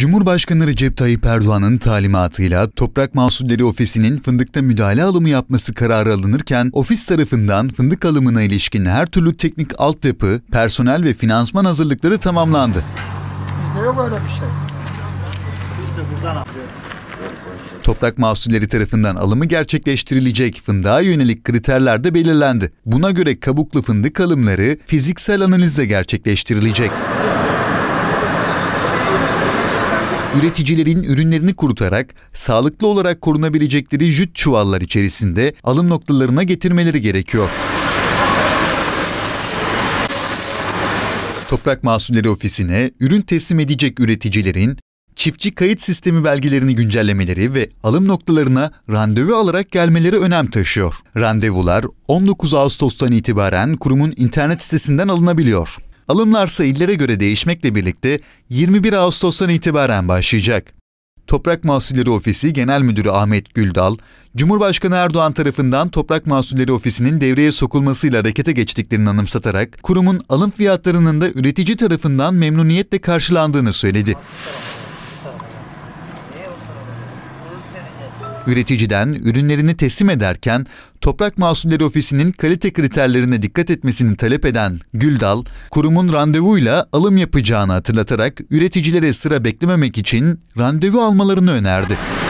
Cumhurbaşkanı Recep Tayyip Erdoğan'ın talimatıyla Toprak Mahsulleri Ofisi'nin fındıkta müdahale alımı yapması kararı alınırken ofis tarafından fındık alımına ilişkin her türlü teknik altyapı, personel ve finansman hazırlıkları tamamlandı. Bizde yok öyle bir şey. Biz de buradan alıyoruz. Toprak mahsulleri tarafından alımı gerçekleştirilecek fındığa yönelik kriterler de belirlendi. Buna göre kabuklu fındık alımları fiziksel analizle gerçekleştirilecek. Üreticilerin ürünlerini kurutarak sağlıklı olarak korunabilecekleri jüt çuvallar içerisinde alım noktalarına getirmeleri gerekiyor. Toprak Mahsulleri Ofisi'ne ürün teslim edecek üreticilerin çiftçi kayıt sistemi belgelerini güncellemeleri ve alım noktalarına randevu alarak gelmeleri önem taşıyor. Randevular 19 Ağustos'tan itibaren kurumun internet sitesinden alınabiliyor. Alımlarsa illere göre değişmekle birlikte 21 Ağustos'tan itibaren başlayacak. Toprak Mahsulleri Ofisi Genel Müdürü Ahmet Güldal, Cumhurbaşkanı Erdoğan tarafından Toprak Mahsulleri Ofisi'nin devreye sokulmasıyla harekete geçtiklerini anımsatarak kurumun alım fiyatlarının da üretici tarafından memnuniyetle karşılandığını söyledi. üreticiden ürünlerini teslim ederken Toprak Mahsulleri Ofisi'nin kalite kriterlerine dikkat etmesini talep eden Güldal, kurumun randevuyla alım yapacağını hatırlatarak üreticilere sıra beklememek için randevu almalarını önerdi.